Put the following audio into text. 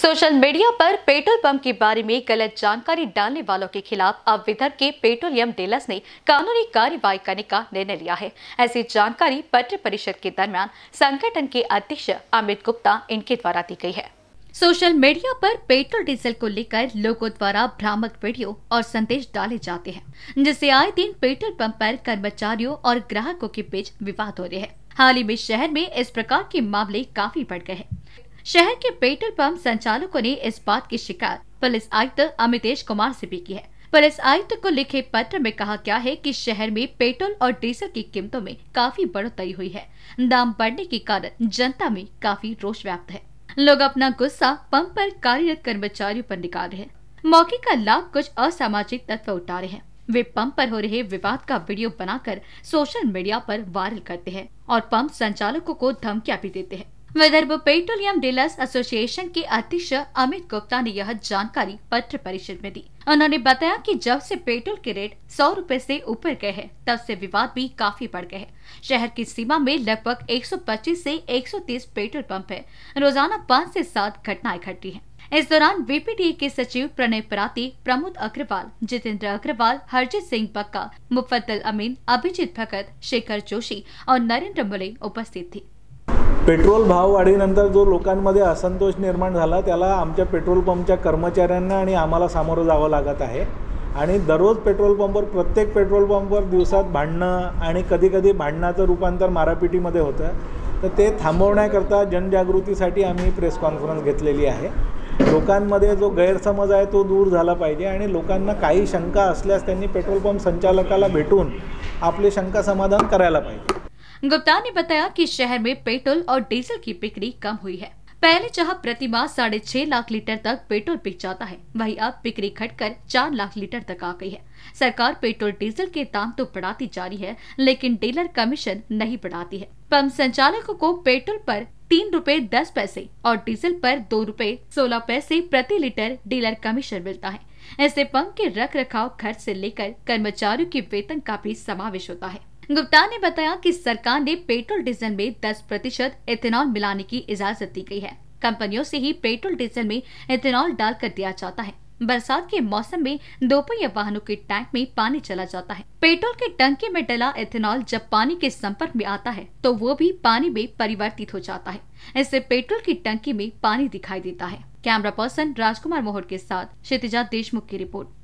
social media पर petrol pump के बारे में गलत जानकारी डालने वालों के खिलाफ अब विदर्भ के पेट्रोलियम डीलर्स ने कानूनी कार्रवाई करने का निर्णय लिया है ऐसी जानकारी पत्र परिषद के दरमियान संगठन के अध्यक्ष अमित गुप्ता इनके द्वारा दी गई है सोशल मीडिया पर पेट्रोल डीजल को लेकर लोगों द्वारा भ्रामक वीडियो और संदेश डाले जाते हैं जिससे आए दिन पेट्रोल पंप पर कर्मचारियों और ग्राहकों के बीच विवाद हो रहे हैं हाल ही में शहर में इस प्रकार के मामले काफी बढ़ गए हैं शहर के पेट्रोल पंप संचालकों ने इस बात की शिकायत पुलिस आयुक्त अमितेश कुमार से भी की है पुलिस आयुक्त को लिखे पत्र में कहा गया है कि शहर में पेट्रोल और डीजल की कीमतों में काफी बढ़ोतरी हुई है दाम बढ़ने के कारण जनता में काफी रोष व्याप्त है लोग अपना गुस्सा पंप पर कार्यरत कर्मचारियों पर निकाल रहे हैं मौके का लाभ कुछ असामाजिक तत्व उठा रहे हैं वे पंप पर हो रहे विवाद का वीडियो बनाकर सोशल मीडिया पर वायरल करते हैं और पंप संचालकों को धमकियां भी देते हैं विदर्भ पेट्रोलियम डीलर्स एसोसिएशन के अध्यक्ष अमित गुप्ता ने यह जानकारी पत्र परिषद में दी उन्होंने बताया कि जब से पेट्रोल के रेट सौ रूपए ऐसी ऊपर गए हैं तब से विवाद भी काफी बढ़ गए हैं शहर की सीमा में लगभग 125 से 130 पेट्रोल पंप है रोजाना पाँच से सात घटनाएं घटती हैं इस दौरान बीपीडीए के सचिव प्रणय पराती प्रमोद अग्रवाल जितेंद्र अग्रवाल हरजीत सिंह बक्का मुफद्दल अमीन अभिजीत भगत शेखर जोशी और नरेंद्र मुले उपस्थित थे पेट्रोल भाव वाढीनंतर जो लोकांमध्ये असंतोष निर्माण झाला त्याला आमच्या पेट्रोल पंपच्या कर्मचाऱ्यांना आणि आम्हाला सामोरं जावं लागत आहे आणि दररोज पेट्रोल पंपवर प्रत्येक पेट्रोल पंपवर दिवसात भांडणं आणि कधीकधी भांडणाचं रूपांतर मारापिटीमध्ये होतं तर ते थांबवण्याकरता जनजागृतीसाठी आम्ही प्रेस कॉन्फरन्स घेतलेली आहे लोकांमध्ये जो गैरसमज आहे तो दूर झाला पाहिजे आणि लोकांना काही शंका असल्यास त्यांनी पेट्रोल पंप संचालकाला भेटून आपली शंका समाधान करायला पाहिजे गुप्ता ने बताया कि शहर में पेट्रोल और डीजल की बिक्री कम हुई है पहले जहां प्रति माह साढ़े छह लाख लीटर तक पेट्रोल बिक जाता है वही अब बिक्री घटकर चार लाख लीटर तक आ गई है सरकार पेट्रोल डीजल के दाम तो बढ़ाती जा रही है लेकिन डीलर कमीशन नहीं बढ़ाती है पंप संचालकों को पेट्रोल पर तीन रूपए दस पैसे और डीजल पर दो रूपए सोलह पैसे प्रति लीटर डीलर कमीशन मिलता है ऐसे पंप के रख रखाव खर्च से लेकर कर्मचारियों के वेतन का भी समावेश होता है गुप्ता ने बताया कि सरकार ने पेट्रोल डीजल में 10 प्रतिशत इथेनॉल मिलाने की इजाजत दी गई है कंपनियों से ही पेट्रोल डीजल में इथेनॉल डाल कर दिया जाता है बरसात के मौसम में दोपहिया वाहनों के टैंक में पानी चला जाता है पेट्रोल के टंकी में डला इथेनॉल जब पानी के संपर्क में आता है तो वो भी पानी में परिवर्तित हो जाता है इससे पेट्रोल की टंकी में पानी दिखाई देता है कैमरा पर्सन राजकुमार मोहर के साथ क्षितिजा देशमुख की रिपोर्ट